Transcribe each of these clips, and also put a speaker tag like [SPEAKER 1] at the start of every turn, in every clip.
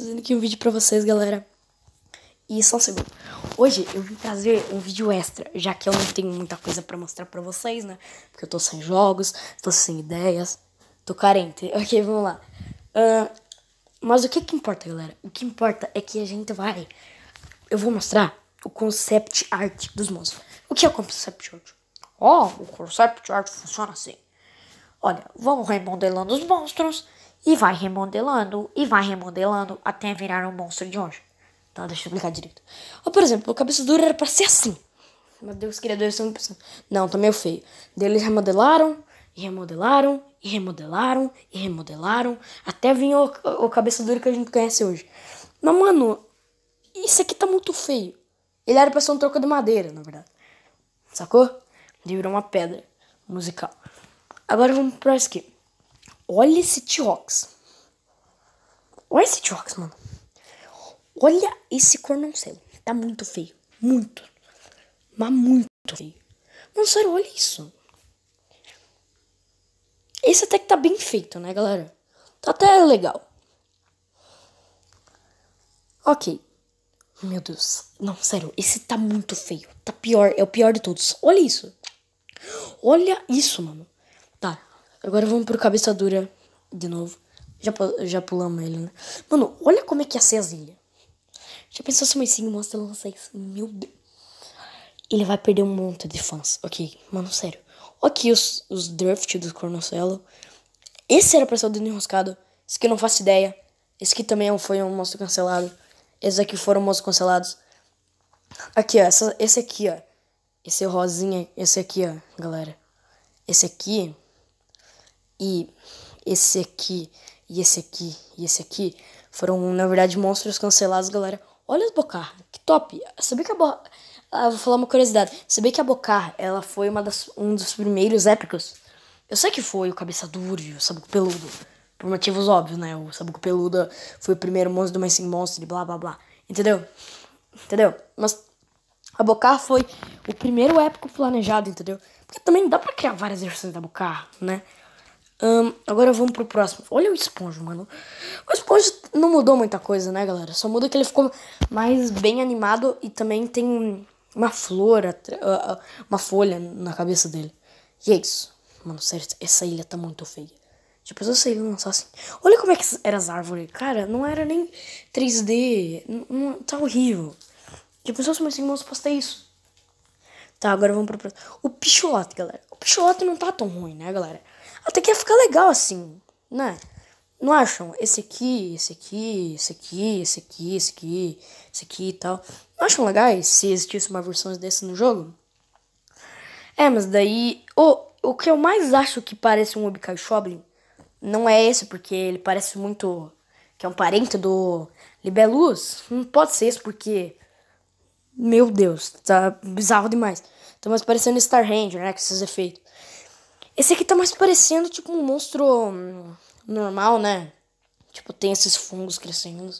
[SPEAKER 1] Fazendo aqui um vídeo pra vocês, galera. E só um segundo. Hoje eu vim trazer um vídeo extra, já que eu não tenho muita coisa para mostrar para vocês, né? Porque eu tô sem jogos, tô sem ideias, tô carente. Ok, vamos lá. Uh, mas o que que importa, galera? O que importa é que a gente vai... Eu vou mostrar o concept art dos monstros. O que é o concept art? Ó, oh, o concept art funciona assim. Olha, vamos remodelando os monstros e vai remodelando, e vai remodelando até virar um monstro de hoje. Então, tá, deixa eu explicar direito. Ou, por exemplo, o cabeça dura era pra ser assim. Meu Deus, criadores estão pensando. Não, tá meio feio. Daí eles remodelaram, e remodelaram, e remodelaram, e remodelaram, até vir o, o cabeça dura que a gente conhece hoje. Mas, mano, isso aqui tá muito feio. Ele era pra ser um troco de madeira, na verdade. Sacou? Ele virou uma pedra musical. Agora vamos pra isso aqui. Olha esse T-Rox. Olha esse T-Rox, mano. Olha esse sei, Tá muito feio. Muito. Mas muito feio. Mano, sério, olha isso. Esse até que tá bem feito, né, galera? Tá até legal. Ok. Meu Deus. Não, sério, esse tá muito feio. Tá pior, é o pior de todos. Olha isso. Olha isso, mano. Agora vamos pro cabeça dura de novo. Já, já pulamos ele, né? Mano, olha como é que ia é ser as ilhas. Já pensou se o Sing mostra lança isso? Assim? Meu Deus. Ele vai perder um monte de fãs. Ok, mano, sério. Aqui os, os draft do Cornocelo. Esse era pra ser o Dino Enroscado. Esse aqui eu não faço ideia. Esse aqui também é foi um monstro cancelado. Esses aqui foram monstros cancelados. Aqui, ó. Essa, esse aqui, ó. Esse rosinha. Esse aqui, ó, galera. Esse aqui e esse aqui, e esse aqui, e esse aqui foram, na verdade, monstros cancelados, galera. Olha as Bocar, que top! Sabia que a Bocar. Ah, vou falar uma curiosidade. Sabia que a Bocar, ela foi uma das, um dos primeiros épicos? Eu sei que foi o Cabeça Duro e o Sabuco Peludo. Por motivos óbvios, né? O Sabuco Peludo foi o primeiro monstro do Mancing Monstro e blá blá blá. Entendeu? Entendeu? Mas a Bocar foi o primeiro épico planejado, entendeu? Porque também dá pra criar várias versões da Bocar, né? Um, agora vamos pro próximo. Olha o Esponja, mano. O Esponja não mudou muita coisa, né, galera? Só muda que ele ficou mais bem animado e também tem uma flor, ah, ah, uma folha na cabeça dele. E é isso. Mano, sério, essa ilha tá muito feia. Tipo, eu sei não assim. Olha como é que eram as árvores. Cara, não era nem 3D. Não, tá horrível. Tipo, se eu posso ter isso. Tá, agora vamos pra próximo. O picholote galera. O picholote não tá tão ruim, né, galera? Até que ia ficar legal assim, né? Não acham? Esse aqui, esse aqui, esse aqui, esse aqui, esse aqui, esse aqui e tal. Não acham legais se existisse uma versão desse no jogo? É, mas daí. O, o que eu mais acho que parece um Obikai Shoblin não é esse, porque ele parece muito. que é um parente do libelus Não pode ser esse, porque meu Deus, tá bizarro demais. Tá mais parecendo Star Ranger, né? Com esses efeitos. Esse aqui tá mais parecendo tipo um monstro hum, normal, né? Tipo, tem esses fungos crescendo.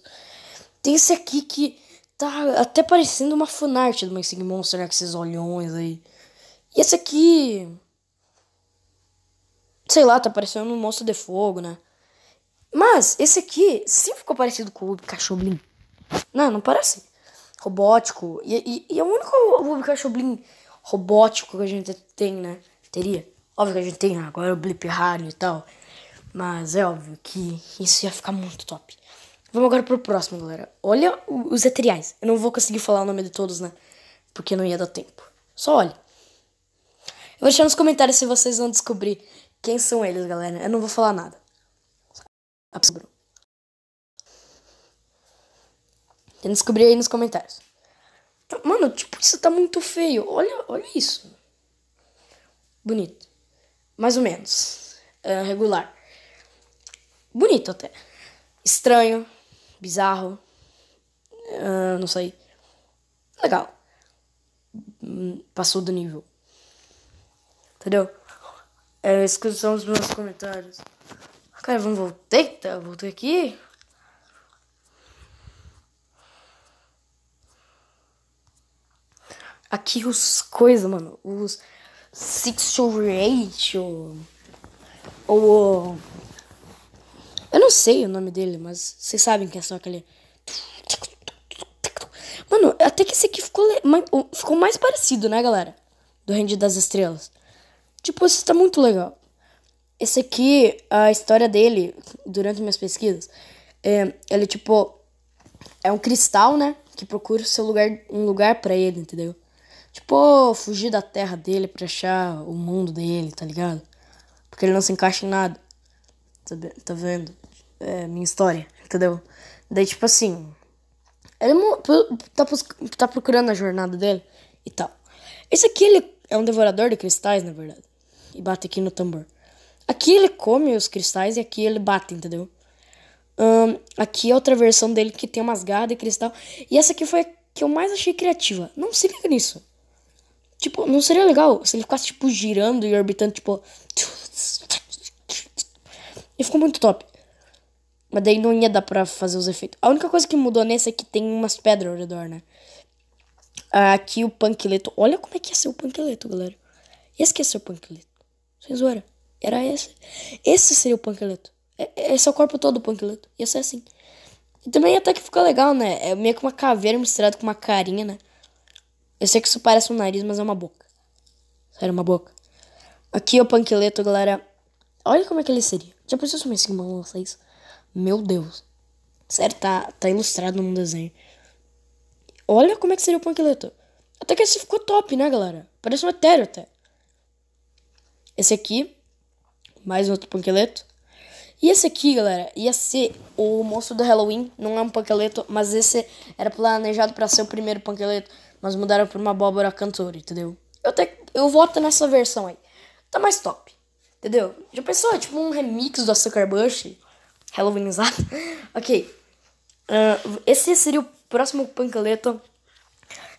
[SPEAKER 1] Tem esse aqui que tá até parecendo uma fanart do Mansing Monster, né? Com esses olhões aí. E esse aqui. Sei lá, tá parecendo um monstro de fogo, né? Mas esse aqui sim ficou parecido com o cachorro Não, não parece robótico. E, e, e é o único Rubicash robótico que a gente tem, né? Teria. Óbvio que a gente tem ah, agora é o Blip harry e tal. Mas é óbvio que isso ia ficar muito top. Vamos agora pro próximo, galera. Olha os eteriais. Eu não vou conseguir falar o nome de todos, né? Porque não ia dar tempo. Só olha. Eu vou deixar nos comentários se vocês vão descobrir quem são eles, galera. Eu não vou falar nada. Tem descobrir aí nos comentários. Tá, mano, tipo, isso tá muito feio. Olha, olha isso. Bonito. Mais ou menos. É regular. Bonito até. Estranho. Bizarro. Uh, não sei. Legal. Hum, passou do nível. Entendeu? É, esses são os meus comentários. Cara, vamos voltar? Voltei aqui? Aqui os coisas, mano. Os six to ratio. Ou. Eu não sei o nome dele, mas vocês sabem que é só aquele. Mano, até que esse aqui ficou, ficou mais parecido, né, galera? Do rende das Estrelas. Tipo, esse tá muito legal. Esse aqui, a história dele, durante minhas pesquisas, é, ele, tipo, é um cristal, né? Que procura o seu lugar, um lugar para ele, entendeu? Tipo, fugir da terra dele pra achar o mundo dele, tá ligado? Porque ele não se encaixa em nada. Tá, tá vendo? É minha história, entendeu? Daí, tipo assim. Ele tá, tá procurando a jornada dele e tal. Esse aqui, ele é um devorador de cristais, na verdade. E bate aqui no tambor. Aqui ele come os cristais e aqui ele bate, entendeu? Um, aqui é outra versão dele que tem umas garras de cristal. E essa aqui foi a que eu mais achei criativa. Não se liga nisso. Tipo, não seria legal se ele ficasse, tipo, girando e orbitando, tipo. E ficou muito top. Mas daí não ia dar pra fazer os efeitos. A única coisa que mudou nesse é que tem umas pedras ao redor, né? Aqui o panqueleto. Olha como é que ia ser o panqueleto, galera. Esse que ia ser o panqueleto. Sem zoeira. Era esse. Esse seria o panqueleto. É, é, esse é o corpo todo do panqueleto. Ia ser assim. E também até que ficou legal, né? É meio que uma caveira misturada com uma carinha, né? Eu sei que isso parece um nariz, mas é uma boca. Era uma boca. Aqui é o panqueleto, galera. Olha como é que ele seria. Já pensou se o Messi lança isso? Meu Deus. Sério, tá, tá ilustrado num desenho. Olha como é que seria o panqueleto. Até que esse ficou top, né, galera? Parece um etéreo até. Esse aqui. Mais outro panqueleto. E esse aqui, galera, ia ser o monstro do Halloween. Não é um panqueleto, mas esse era planejado para ser o primeiro panqueleto mas mudaram pra uma abóbora cantora, entendeu? Eu, até, eu voto nessa versão aí. Tá mais top, entendeu? Já pensou? É tipo um remix do Açúcar Bush, Halloweenizado. ok. Uh, esse seria o próximo pancaleta.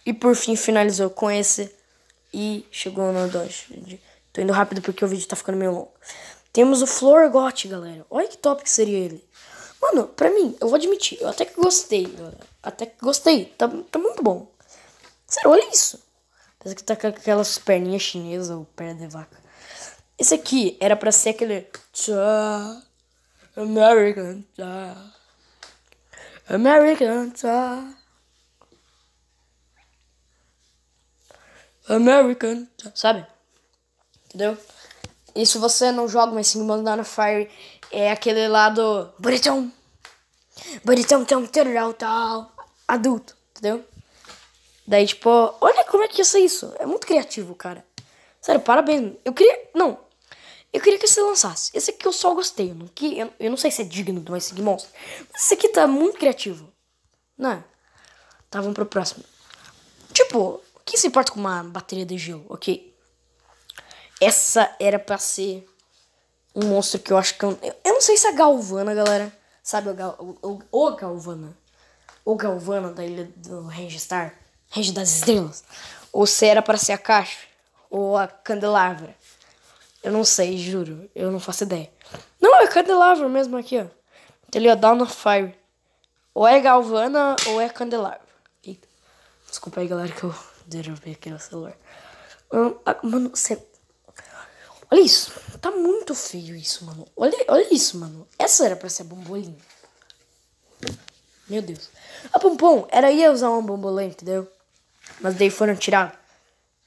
[SPEAKER 1] E por fim finalizou com esse. E chegou no 2. Tô indo rápido porque o vídeo tá ficando meio longo. Temos o Florgot, galera. Olha que top que seria ele. Mano, pra mim, eu vou admitir, eu até que gostei, galera. Até que gostei. Tá, tá muito bom. Sério, olha isso. Parece que tá com aquelas perninhas chinesas ou pé de vaca. Esse aqui era pra ser aquele. American Cha. American Cha. American Cha. Sabe? Entendeu? Isso você não joga, mas sim mandar no Fire. É aquele lado. Bonitão! Bonitão, tão, tão, tal, tal. Adulto, entendeu? Daí, tipo, olha como é que ia ser isso. É muito criativo, cara. Sério, parabéns. Eu queria. Não. Eu queria que você lançasse. Esse aqui eu só gostei. Eu não, que, eu, eu não sei se é digno do mais Sig Monster. Mas esse aqui tá muito criativo. Né? Tá, vamos pro próximo. Tipo, quem se importa com uma bateria de gelo, ok? Essa era pra ser um monstro que eu acho que. Eu, eu não sei se é a Galvana, galera. Sabe o, Gal, o, o, o Galvana? O Galvana da Ilha do Ranger Star. Rei das Estrelas. Ou se era para ser a caixa ou a candelabra. Eu não sei, juro. Eu não faço ideia. Não, é candelária mesmo aqui, ó. Tá ali, ó, Down of Fire. Ou é Galvana ou é candelária? Eita. Desculpa aí, galera, que eu derrubei aqui no celular. Hum, ah, mano, você... Olha isso. Tá muito feio isso, mano. Olha, olha isso, mano. Essa era pra ser a bombolinha. Meu Deus. A pompom era eu usar uma bombolinha, entendeu? Mas daí foram tirar.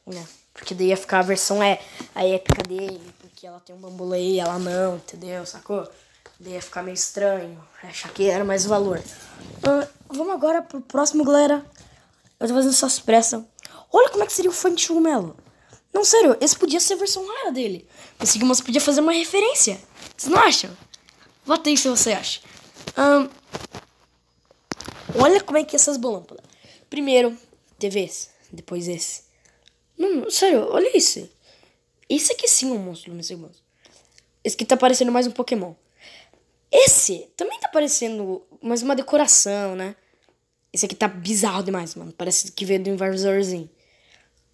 [SPEAKER 1] Né? Porque daí ia ficar a versão é a épica dele, porque ela tem um bambolê e ela não, entendeu? Sacou? Daí ia ficar meio estranho. Achar que era mais valor. Uh, vamos agora pro próximo, galera. Eu tô fazendo só pressas. Olha como é que seria o funk cogumelo. Não, sério, esse podia ser a versão rara dele. Pensei que você podia fazer uma referência. Vocês não acham? Vota aí se você acha. Um, ah, olha como é que é essas bolâmpadas. Primeiro, TVs, depois esse. Mano, sério, olha isso. Esse aqui sim é um monstro luminoso. Esse aqui tá parecendo mais um Pokémon. Esse também tá parecendo mais uma decoração, né? Esse aqui tá bizarro demais, mano. Parece que veio do inversorzinho.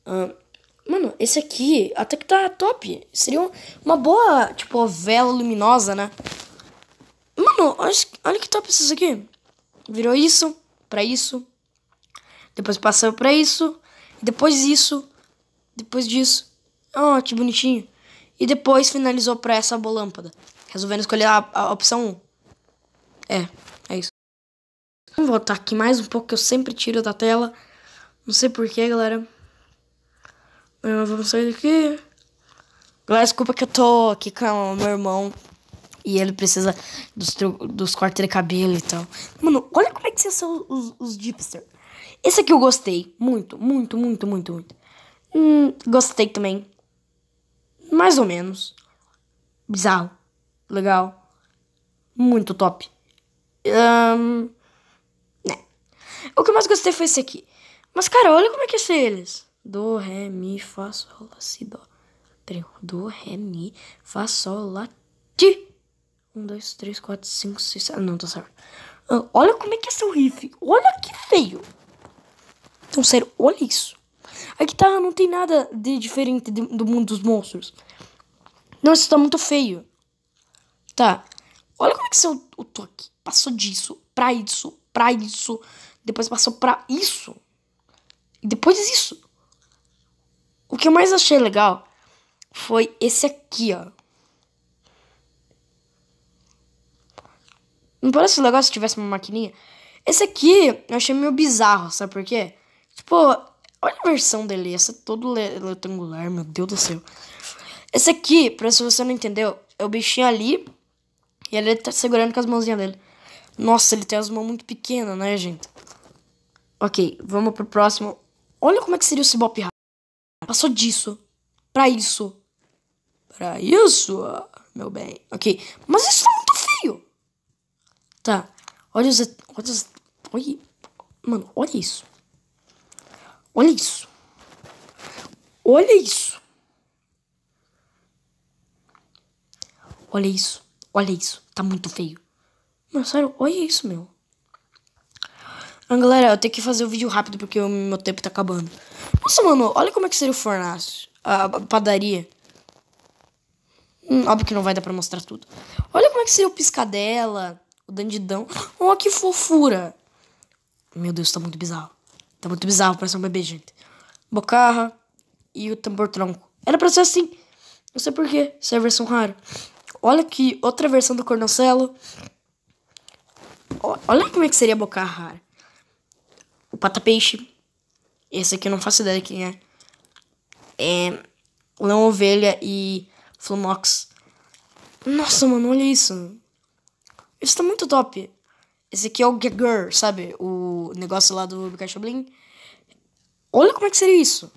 [SPEAKER 1] Um, mano, esse aqui até que tá top. Seria uma boa, tipo, vela luminosa, né? Mano, olha, olha que top esses aqui. Virou isso, pra isso, depois passou para isso. depois isso. Depois disso. Oh, que bonitinho. E depois finalizou para essa bolâmpada. Resolvendo escolher a, a opção 1. É, é isso. Vamos voltar aqui mais um pouco que eu sempre tiro da tela. Não sei porquê, galera. Ah, vamos sair daqui. Galera, desculpa que eu tô aqui com o meu irmão. E ele precisa dos, dos cortes de cabelo e tal. Mano, olha como é que vocês são os, os dipsters. Esse aqui eu gostei. Muito, muito, muito, muito, muito. Hum, gostei também. Mais ou menos. Bizarro. Legal. Muito top. Um, né. O que eu mais gostei foi esse aqui. Mas, cara, olha como é que é ser eles. Do, ré, mi, fá, sol, lá, si, dó. Peraí. Do, ré, mi, fá, sol, lá, ti. Um, dois, três, quatro, cinco, seis, sete. Não, tá certo. Olha como é que é seu riff. Olha que feio. Então, sério, olha isso. A guitarra não tem nada de diferente de, do mundo dos monstros. Não, isso tá muito feio. Tá. Olha como é que seu é o toque. Passou disso, pra isso, pra isso. Depois passou pra isso. E depois isso. O que eu mais achei legal foi esse aqui, ó. Não parece legal se tivesse uma maquininha? Esse aqui eu achei meio bizarro, sabe por quê? Tipo, olha a versão dele, essa é todo retangular, meu Deus do céu. Esse aqui, pra se você não entendeu, é o bichinho ali e ele tá segurando com as mãozinhas dele. Nossa, ele tem as mãos muito pequenas, né, gente? Ok, vamos pro próximo. Olha como é que seria o Cibop Passou disso pra isso. Pra isso, meu bem. Ok, mas isso tá muito feio. Tá, olha os... Olha os... Olha... Mano, olha isso. Olha isso. Olha isso. Olha isso. Olha isso. Tá muito feio. Mano, sério, olha isso, meu. Ah, galera, eu tenho que fazer o vídeo rápido porque o meu tempo tá acabando. Nossa, mano, olha como é que seria o fornaço. A, padaria. Hum, óbvio que não vai dar pra mostrar tudo. Olha como é que seria o piscadela, o dandidão. Olha que fofura. Meu Deus, tá muito bizarro. Tá muito bizarro pra ser um bebê, gente. Bocarra e o tambor tronco. Era pra ser assim. Não sei porquê. Isso é a versão rara. Olha aqui, outra versão do Cornocelo. Olha como é que seria Bocarra rara. O pata-peixe. Esse aqui eu não faço ideia de quem é. É. Leão Ovelha e Flumox. Nossa, mano, olha isso. Isso tá muito top. Esse aqui é o Gagger, sabe? O negócio lá do Pikachu Bling. Olha como é que seria isso.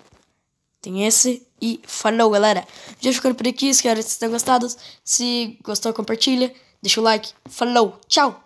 [SPEAKER 1] Tem esse. E falou, galera. Já ficando por aqui. Espero que vocês tenham gostado. Se gostou, compartilha. Deixa o like. Falou. Tchau.